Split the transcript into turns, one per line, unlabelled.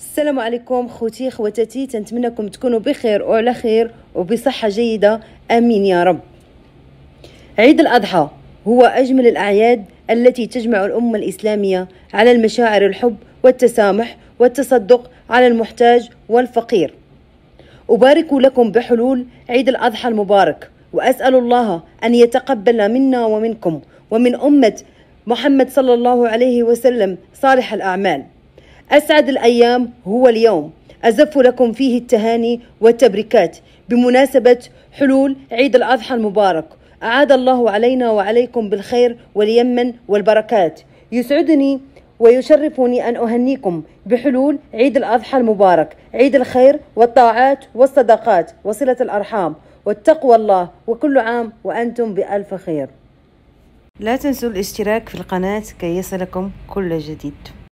السلام عليكم خوتي خواتاتي تنتمنىكم تكونوا بخير وعلى خير وبصحة جيدة آمين يا رب عيد الأضحى هو أجمل الأعياد التي تجمع الأمة الإسلامية على المشاعر الحب والتسامح والتصدق على المحتاج والفقير أبارك لكم بحلول عيد الأضحى المبارك وأسأل الله أن يتقبل منا ومنكم ومن أمة محمد صلى الله عليه وسلم صالح الأعمال أسعد الأيام هو اليوم أزف لكم فيه التهاني والتبريكات بمناسبة حلول عيد الأضحى المبارك أعاد الله علينا وعليكم بالخير واليمن والبركات يسعدني ويشرفني أن أهنيكم بحلول عيد الأضحى المبارك عيد الخير والطاعات والصدقات وصلة الأرحام واتقوا الله وكل عام وأنتم بألف خير لا تنسوا الاشتراك في القناة كي يصلكم كل جديد